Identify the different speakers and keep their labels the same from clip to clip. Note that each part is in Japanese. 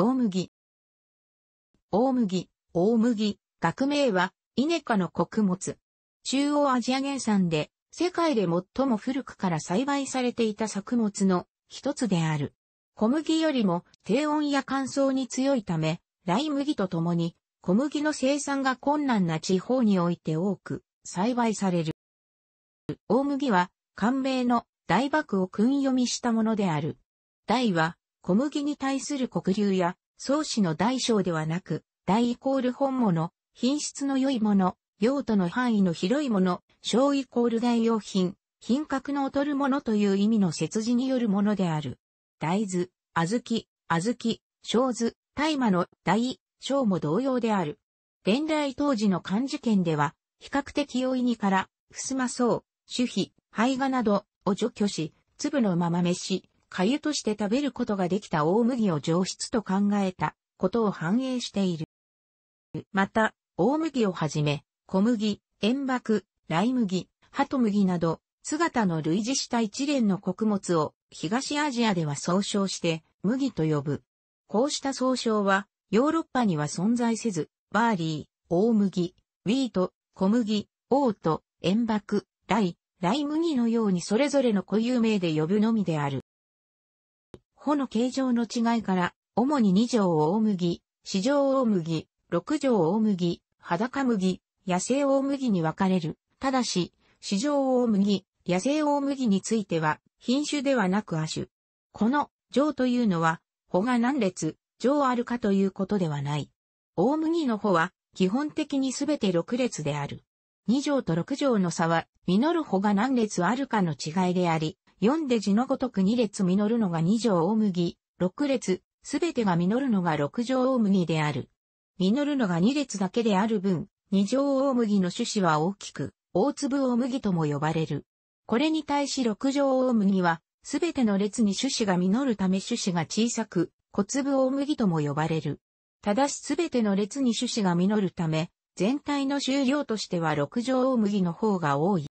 Speaker 1: 大麦。大麦、大麦、学名は、イネ科の穀物。中央アジア原産で、世界で最も古くから栽培されていた作物の一つである。小麦よりも低温や乾燥に強いため、ラ麦とともに小麦の生産が困難な地方において多く栽培される。大麦は、寒米の大爆を訓読みしたものである。大は、小麦に対する国流や、宗始の大小ではなく、大イコール本物、品質の良いもの、用途の範囲の広いもの、小イコール代用品、品格の劣るものという意味の切字によるものである。大豆、小豆、小豆、小豆、大麻の大、小も同様である。伝来当時の漢字圏では、比較的容易にから、ふすまそう、皮、胚芽などを除去し、粒のまま飯、粥として食べることができた大麦を上質と考えたことを反映している。また、大麦をはじめ、小麦、塩爆、ライ麦、鳩麦など、姿の類似した一連の穀物を東アジアでは総称して麦と呼ぶ。こうした総称はヨーロッパには存在せず、バーリー、大麦、ウィート、小麦、オート、塩爆、ライ、ライ麦のようにそれぞれの固有名で呼ぶのみである。穂の形状の違いから、主に二条大麦、四条大麦、六条大麦、裸麦、野生大麦に分かれる。ただし、四条大麦、野生大麦については、品種ではなく亜種。この、上というのは、穂が何列、上あるかということではない。大麦の穂は、基本的にすべて六列である。二条と六条の差は、実る穂が何列あるかの違いであり、4で字のごとく2列実るのが2条大麦、6列、すべてが実るのが6条大麦である。実るのが2列だけである分、2条大麦の種子は大きく、大粒大麦とも呼ばれる。これに対し6条大麦は、すべての列に種子が実るため種子が小さく、小粒大麦とも呼ばれる。ただしすべての列に種子が実るため、全体の収量としては6条大麦の方が多い。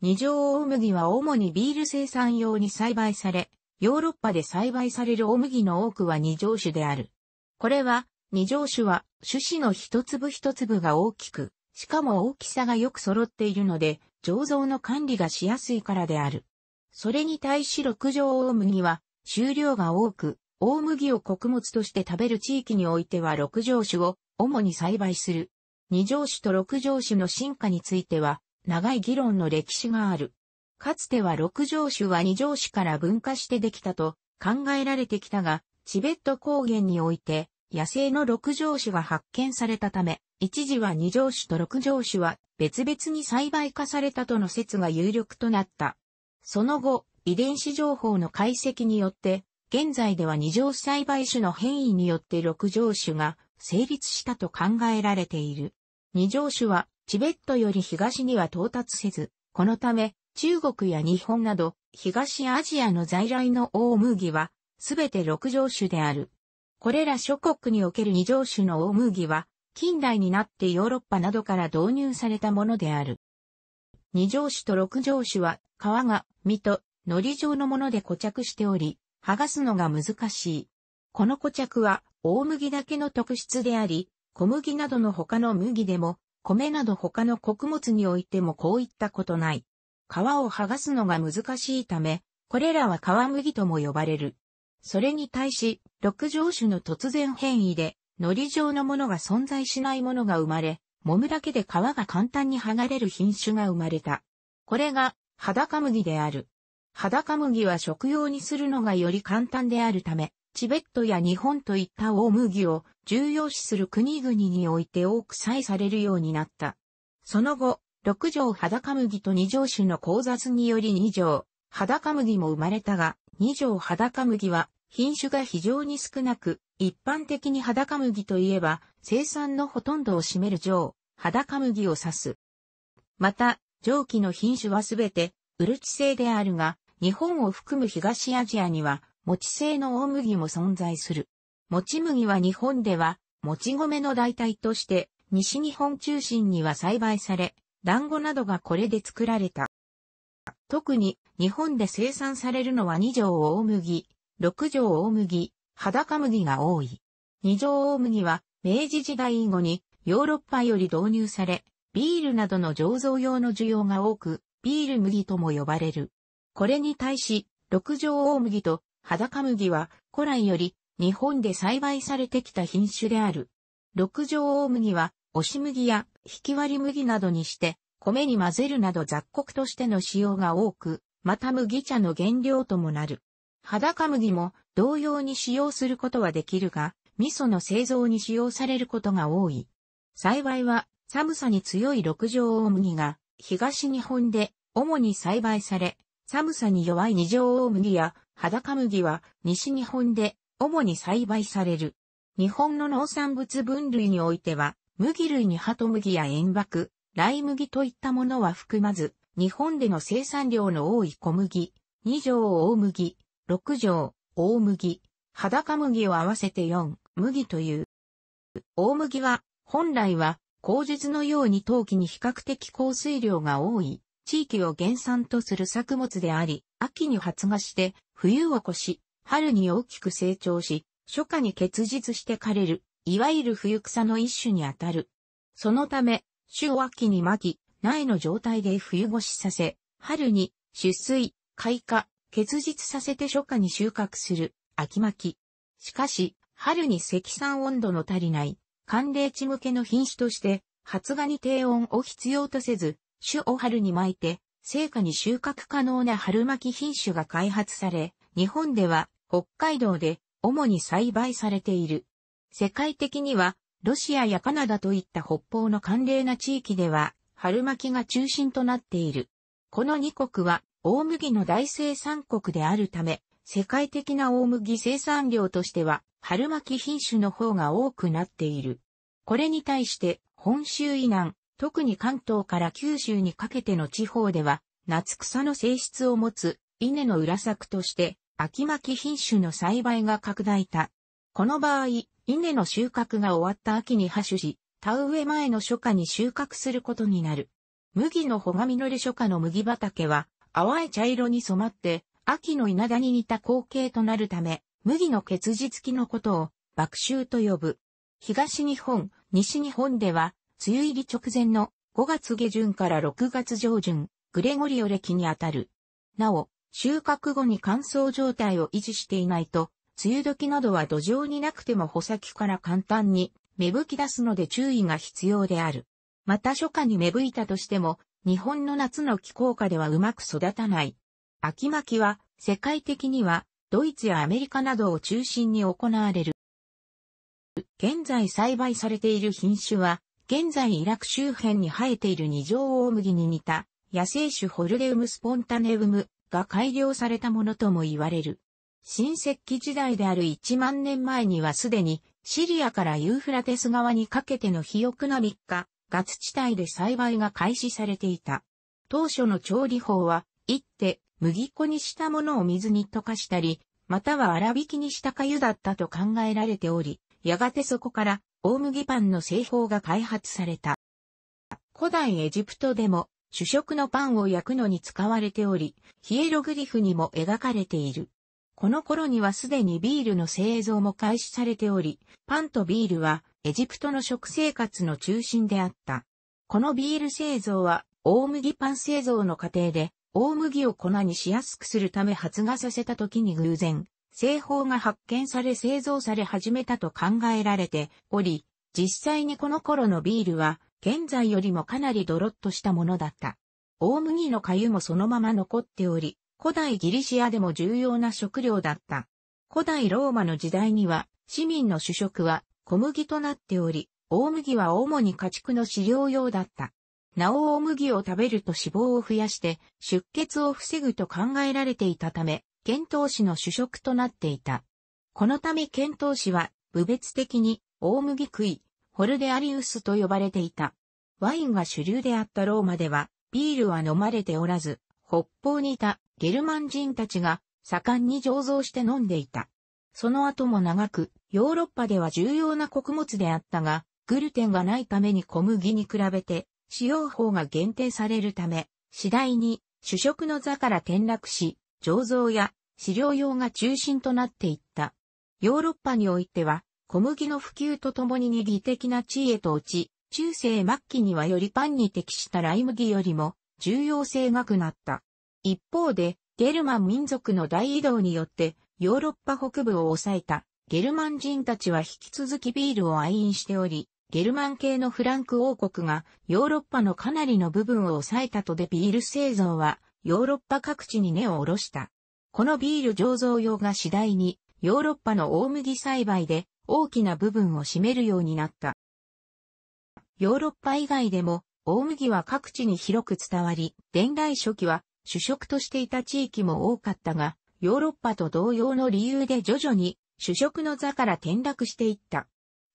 Speaker 1: 二条大麦は主にビール生産用に栽培され、ヨーロッパで栽培される大麦の多くは二条種である。これは、二条種は、種子の一粒一粒が大きく、しかも大きさがよく揃っているので、醸造の管理がしやすいからである。それに対し六条大麦は、収量が多く、大麦を穀物として食べる地域においては六条種を主に栽培する。二条種と六条種の進化については、長い議論の歴史がある。かつては六条種は二条種から分化してできたと考えられてきたが、チベット高原において野生の六条種は発見されたため、一時は二条種と六条種は別々に栽培化されたとの説が有力となった。その後、遺伝子情報の解析によって、現在では二条栽培種の変異によって六条種が成立したと考えられている。二条種はチベットより東には到達せず、このため、中国や日本など、東アジアの在来の大麦は、すべて六条種である。これら諸国における二条種の大麦は、近代になってヨーロッパなどから導入されたものである。二条種と六条種は、皮が、身と、糊状のもので固着しており、剥がすのが難しい。この固着は、大麦だけの特質であり、小麦などの他の麦でも、米など他の穀物においてもこういったことない。皮を剥がすのが難しいため、これらは皮麦とも呼ばれる。それに対し、六条種の突然変異で、糊状のものが存在しないものが生まれ、揉むだけで皮が簡単に剥がれる品種が生まれた。これが、裸麦である。裸麦は食用にするのがより簡単であるため、チベットや日本といった大麦を重要視する国々において多く採されるようになった。その後、六条裸麦と二条種の交雑により二条裸麦も生まれたが、二条裸麦は品種が非常に少なく、一般的に裸麦といえば生産のほとんどを占める上、裸麦を指す。また、上記の品種はすべて、ウルチ製であるが、日本を含む東アジアには餅製の大麦も存在する。餅麦は日本では、もち米の代替として、西日本中心には栽培され、団子などがこれで作られた。特に、日本で生産されるのは2条大麦、6条大麦、裸麦が多い。2条大麦は、明治時代以後に、ヨーロッパより導入され、ビールなどの醸造用の需要が多く、ビール麦とも呼ばれる。これに対し、六条大麦と裸麦は古来より日本で栽培されてきた品種である。六条大麦は押し麦や引き割り麦などにして米に混ぜるなど雑穀としての使用が多く、また麦茶の原料ともなる。裸麦も同様に使用することはできるが、味噌の製造に使用されることが多い。栽培は寒さに強い六条大麦が東日本で主に栽培され、寒さに弱い二条大麦や裸麦は西日本で主に栽培される。日本の農産物分類においては、麦類に鳩麦や塩爆、ライ麦といったものは含まず、日本での生産量の多い小麦、二条大麦、六条大麦、裸麦を合わせて四麦という。大麦は本来は口述のように陶器に比較的降水量が多い地域を原産とする作物であり、秋に発芽して冬を越し、春に大きく成長し、初夏に結実して枯れる、いわゆる冬草の一種にあたる。そのため、種を秋に巻き、苗の状態で冬越しさせ、春に出水、開花、結実させて初夏に収穫する、秋巻き。しかし、春に積算温度の足りない、寒冷地向けの品種として、発芽に低温を必要とせず、種を春に巻いて、成果に収穫可能な春巻き品種が開発され、日本では北海道で主に栽培されている。世界的にはロシアやカナダといった北方の寒冷な地域では春巻きが中心となっている。この2国は大麦の大生産国であるため、世界的な大麦生産量としては春巻き品種の方が多くなっている。これに対して本州以南、特に関東から九州にかけての地方では、夏草の性質を持つ稲の裏作として、秋巻品種の栽培が拡大た。この場合、稲の収穫が終わった秋に発種し、田植え前の初夏に収穫することになる。麦の穂が実る初夏の麦畑は、淡い茶色に染まって、秋の稲田に似た光景となるため、麦の結実期のことを、爆臭と呼ぶ。東日本、西日本では、梅雨入り直前の5月下旬から6月上旬、グレゴリオ歴にあたる。なお、収穫後に乾燥状態を維持していないと、梅雨時などは土壌になくても穂先から簡単に芽吹き出すので注意が必要である。また初夏に芽吹いたとしても、日本の夏の気候下ではうまく育たない。秋巻きは、世界的には、ドイツやアメリカなどを中心に行われる。現在栽培されている品種は、現在イラク周辺に生えている二条大麦に似た野生種ホルデウムスポンタネウムが改良されたものとも言われる。新石器時代である1万年前にはすでにシリアからユーフラテス側にかけての肥沃な3日、ガツ地帯で栽培が開始されていた。当初の調理法は、一手、麦粉にしたものを水に溶かしたり、または粗挽きにした粥だったと考えられており、やがてそこから大麦パンの製法が開発された。古代エジプトでも主食のパンを焼くのに使われており、ヒエログリフにも描かれている。この頃にはすでにビールの製造も開始されており、パンとビールはエジプトの食生活の中心であった。このビール製造は大麦パン製造の過程で大麦を粉にしやすくするため発芽させた時に偶然製法が発見され製造され始めたと考えられており、実際にこの頃のビールは、現在よりもかなりドロッとしたものだった。大麦の粥もそのまま残っており、古代ギリシアでも重要な食料だった。古代ローマの時代には、市民の主食は小麦となっており、大麦は主に家畜の飼料用だった。なお大麦を食べると脂肪を増やして出血を防ぐと考えられていたため、遣唐使の主食となっていた。このため遣唐使は、部別的に、大麦食い、ホルデアリウスと呼ばれていた。ワインが主流であったローマでは、ビールは飲まれておらず、北方にいたゲルマン人たちが盛んに醸造して飲んでいた。その後も長く、ヨーロッパでは重要な穀物であったが、グルテンがないために小麦に比べて、使用法が限定されるため、次第に主食の座から転落し、醸造や飼料用が中心となっていった。ヨーロッパにおいては、小麦の普及とともに二義的な地位へと落ち、中世末期にはよりパンに適したライ麦よりも重要性がくなった。一方で、ゲルマン民族の大移動によって、ヨーロッパ北部を抑えたゲルマン人たちは引き続きビールを愛飲しており、ゲルマン系のフランク王国がヨーロッパのかなりの部分を抑えたとでビール製造はヨーロッパ各地に根を下ろした。このビール醸造用が次第にヨーロッパの大麦栽培で大きな部分を占めるようになった。ヨーロッパ以外でも大麦は各地に広く伝わり、伝来初期は主食としていた地域も多かったが、ヨーロッパと同様の理由で徐々に主食の座から転落していった。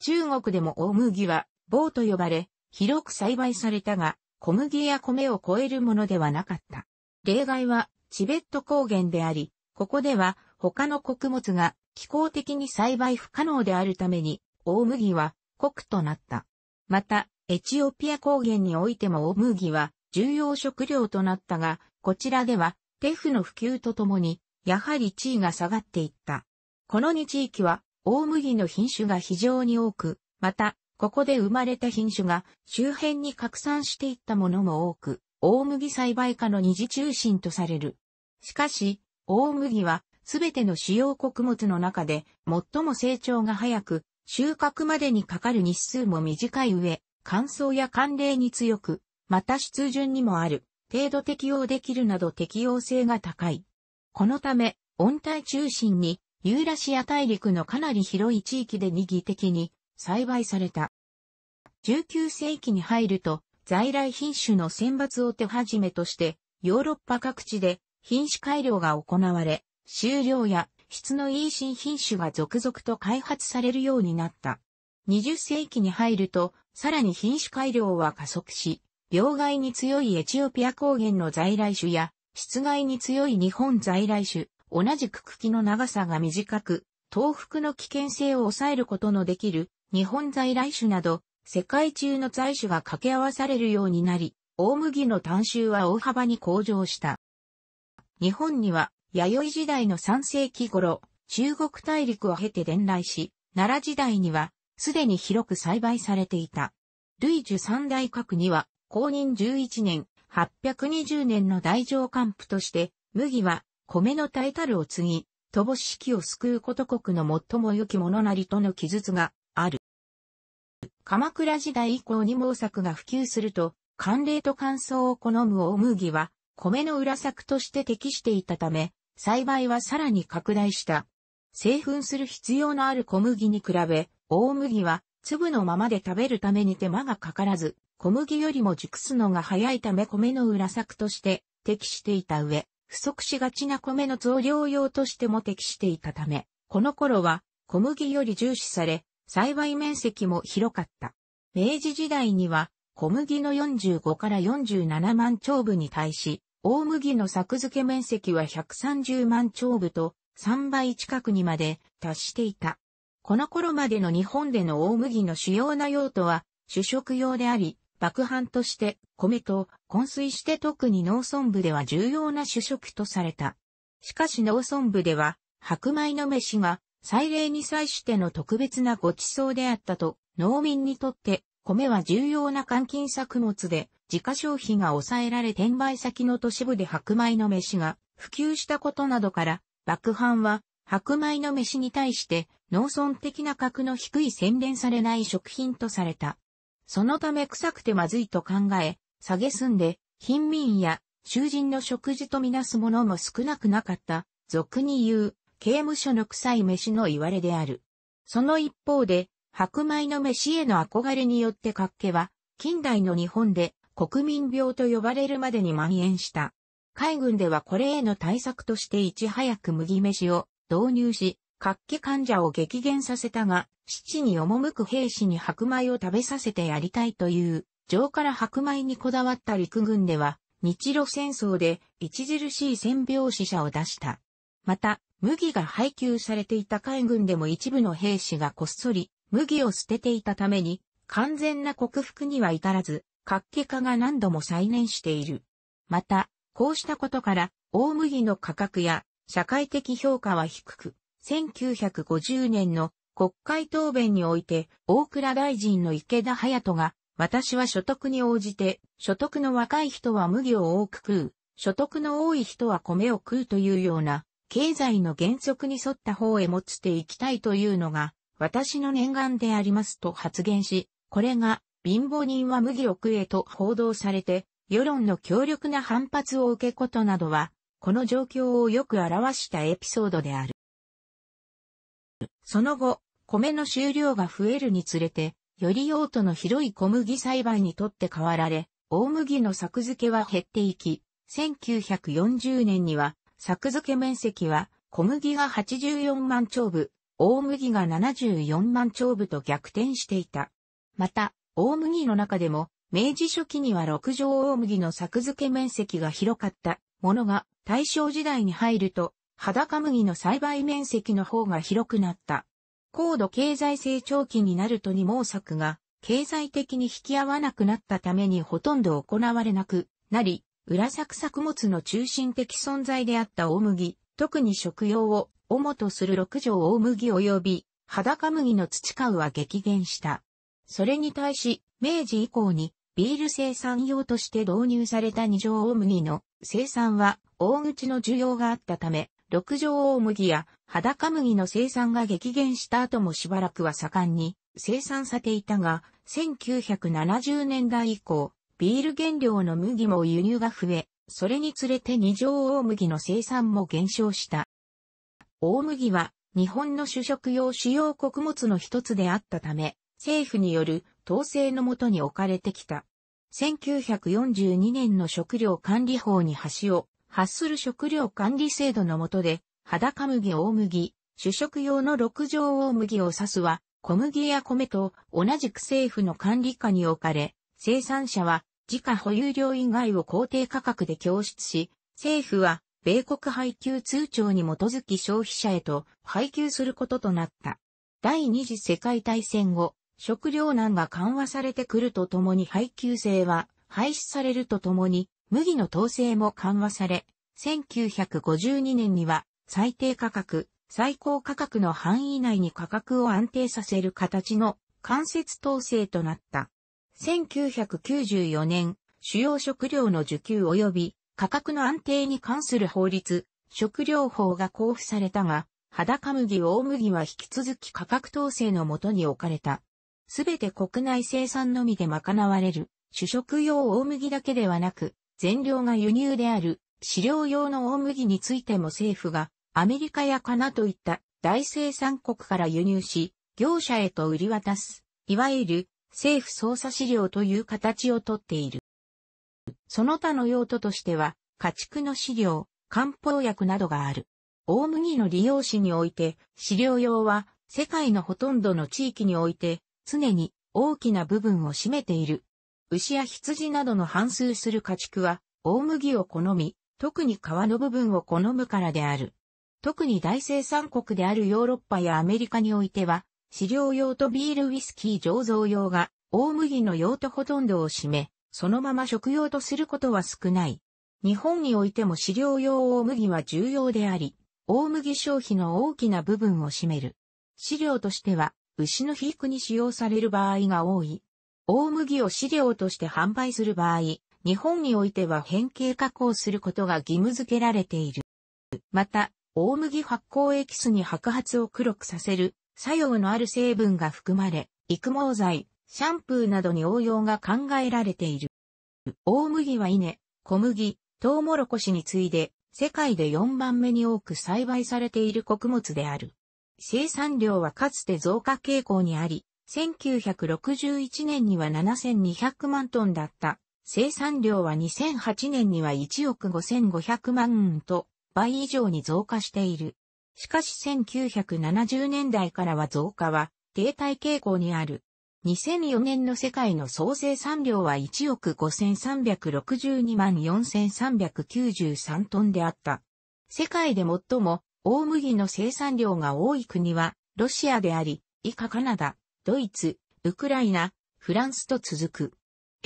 Speaker 1: 中国でも大麦は棒と呼ばれ、広く栽培されたが、小麦や米を超えるものではなかった。例外はチベット高原であり、ここでは他の穀物が気候的に栽培不可能であるために、大麦は穀となった。また、エチオピア高原においても大麦は重要食料となったが、こちらではテフの普及とともに、やはり地位が下がっていった。この2地域は大麦の品種が非常に多く、また、ここで生まれた品種が周辺に拡散していったものも多く、大麦栽培下の二次中心とされる。しかし、大麦はすべての主要穀物の中で最も成長が早く、収穫までにかかる日数も短い上、乾燥や寒冷に強く、また湿潤にもある、程度適応できるなど適応性が高い。このため、温帯中心に、ユーラシア大陸のかなり広い地域で二義的に栽培された。19世紀に入ると、在来品種の選抜を手始めとして、ヨーロッパ各地で品種改良が行われ、収量や質のいい新品種が続々と開発されるようになった。20世紀に入ると、さらに品種改良は加速し、病害に強いエチオピア高原の在来種や、室外に強い日本在来種、同じく茎の長さが短く、東服の危険性を抑えることのできる日本在来種など世界中の在種が掛け合わされるようになり、大麦の単収は大幅に向上した。日本には、弥生時代の3世紀頃、中国大陸を経て伝来し、奈良時代には、すでに広く栽培されていた。類樹三大核には、公認11年、820年の大乗官府として、麦は米の大たるを継ぎ、乏し式を救うこと国の最も良きのなりとの記述が鎌倉時代以降に毛作が普及すると、寒冷と乾燥を好む大麦は、米の裏作として適していたため、栽培はさらに拡大した。製粉する必要のある小麦に比べ、大麦は粒のままで食べるために手間がかからず、小麦よりも熟すのが早いため米の裏作として適していた上、不足しがちな米の増量用としても適していたため、この頃は小麦より重視され、栽培面積も広かった。明治時代には小麦の45から47万丁部に対し、大麦の作付け面積は130万丁部と3倍近くにまで達していた。この頃までの日本での大麦の主要な用途は主食用であり、爆販として米と混水して特に農村部では重要な主食とされた。しかし農村部では白米の飯が祭礼に際しての特別なご馳走であったと、農民にとって米は重要な換金作物で、自家消費が抑えられ転売先の都市部で白米の飯が普及したことなどから、爆藩は白米の飯に対して農村的な格の低い洗練されない食品とされた。そのため臭くてまずいと考え、下げすんで、貧民や囚人の食事とみなすものも少なくなかった、俗に言う刑務所の臭い飯の言われである。その一方で、白米の飯への憧れによって活気は、近代の日本で国民病と呼ばれるまでに蔓延した。海軍ではこれへの対策としていち早く麦飯を導入し、活気患者を激減させたが、七に赴く兵士に白米を食べさせてやりたいという、上から白米にこだわった陸軍では、日露戦争で著しい戦病死者を出した。また、麦が配給されていた海軍でも一部の兵士がこっそり麦を捨てていたために、完全な克服には至らず、活気化が何度も再燃している。また、こうしたことから、大麦の価格や社会的評価は低く、1950年の国会答弁において、大倉大臣の池田隼人が、私は所得に応じて、所得の若い人は麦を多く食う、所得の多い人は米を食うというような経済の原則に沿った方へ持っていきたいというのが、私の念願でありますと発言し、これが、貧乏人は麦をへと報道されて、世論の強力な反発を受けことなどは、この状況をよく表したエピソードである。その後、米の収量が増えるにつれて、より用途の広い小麦栽培にとって変わられ、大麦の作付けは減っていき、1940年には作付面積は、小麦が84万丁部、大麦が74万丁部と逆転していた。また、大麦の中でも、明治初期には六条大麦の作付面積が広かったものが、大正時代に入ると、裸麦の栽培面積の方が広くなった。高度経済成長期になると二毛作が経済的に引き合わなくなったためにほとんど行われなくなり、裏作作物の中心的存在であった大麦、特に食用を主とする六条大麦及び裸麦の土買うは激減した。それに対し、明治以降にビール生産用として導入された二条大麦の生産は大口の需要があったため、六条大麦や裸麦の生産が激減した後もしばらくは盛んに生産されていたが、1970年代以降、ビール原料の麦も輸入が増え、それにつれて二条大麦の生産も減少した。大麦は日本の主食用主要穀物の一つであったため、政府による統制のもとに置かれてきた。1942年の食料管理法に端を発する食料管理制度のもとで、裸麦大麦、主食用の六条大麦を指すは、小麦や米と同じく政府の管理下に置かれ、生産者は自家保有量以外を公定価格で供出し、政府は米国配給通帳に基づき消費者へと配給することとなった。第二次世界大戦後、食糧難が緩和されてくるとともに配給制は廃止されるとともに麦の統制も緩和され、1952年には最低価格、最高価格の範囲内に価格を安定させる形の間接統制となった。1994年、主要食料の受給及び価格の安定に関する法律、食料法が交付されたが、裸麦大麦は引き続き価格統制のもとに置かれた。すべて国内生産のみで賄われる、主食用大麦だけではなく、全量が輸入である、飼料用の大麦についても政府が、アメリカやカナといった大生産国から輸入し、業者へと売り渡す、いわゆる政府捜査資料という形をとっている。その他の用途としては、家畜の飼料、漢方薬などがある。大麦の利用紙において、飼料用は世界のほとんどの地域において常に大きな部分を占めている。牛や羊などの反数する家畜は大麦を好み、特に皮の部分を好むからである。特に大生産国であるヨーロッパやアメリカにおいては、飼料用とビールウイスキー醸造用が、大麦の用途ほとんどを占め、そのまま食用とすることは少ない。日本においても飼料用大麦は重要であり、大麦消費の大きな部分を占める。飼料としては、牛の皮膚に使用される場合が多い。大麦を飼料として販売する場合、日本においては変形加工することが義務付けられている。また、大麦発酵エキスに白髪を黒くさせる作用のある成分が含まれ、育毛剤、シャンプーなどに応用が考えられている。大麦は稲、小麦、トウモロコシに次いで、世界で4番目に多く栽培されている穀物である。生産量はかつて増加傾向にあり、1961年には7200万トンだった。生産量は2008年には1億5500万トンと倍以上に増加している。しかし1970年代からは増加は停滞傾向にある。2004年の世界の総生産量は1億5362万4393トンであった。世界で最も大麦の生産量が多い国はロシアであり、以下カナダ、ドイツ、ウクライナ、フランスと続く。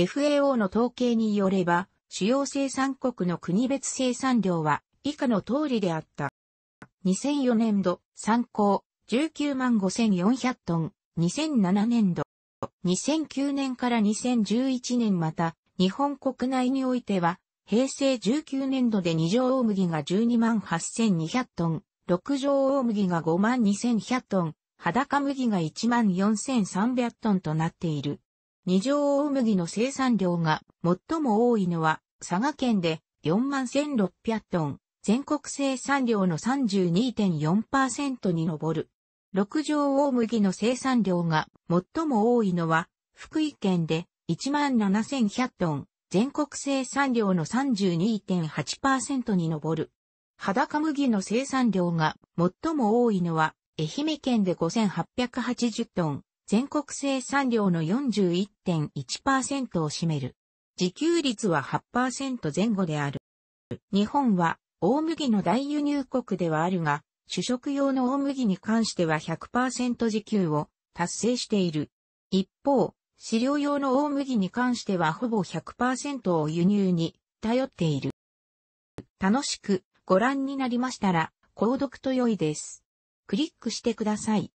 Speaker 1: FAO の統計によれば、主要生産国の国別生産量は以下の通りであった。2004年度、参考、19万5400トン、2007年度、2009年から2011年また、日本国内においては、平成19年度で二条大麦が12万8200トン、六条大麦が5万2100トン、裸麦が1万4300トンとなっている。二条大麦の生産量が最も多いのは佐賀県で4万1600トン、全国生産量の32.4%に上る。六条大麦の生産量が最も多いのは福井県で17,100トン、全国生産量の32.8%に上る。裸麦の生産量が最も多いのは愛媛県で5,880トン、全国生産量の41.1%を占める。自給率は8%前後である。日本は大麦の大輸入国ではあるが、主食用の大麦に関しては100%自給を達成している。一方、飼料用の大麦に関してはほぼ100%を輸入に頼っている。楽しくご覧になりましたら、購読と良いです。クリックしてください。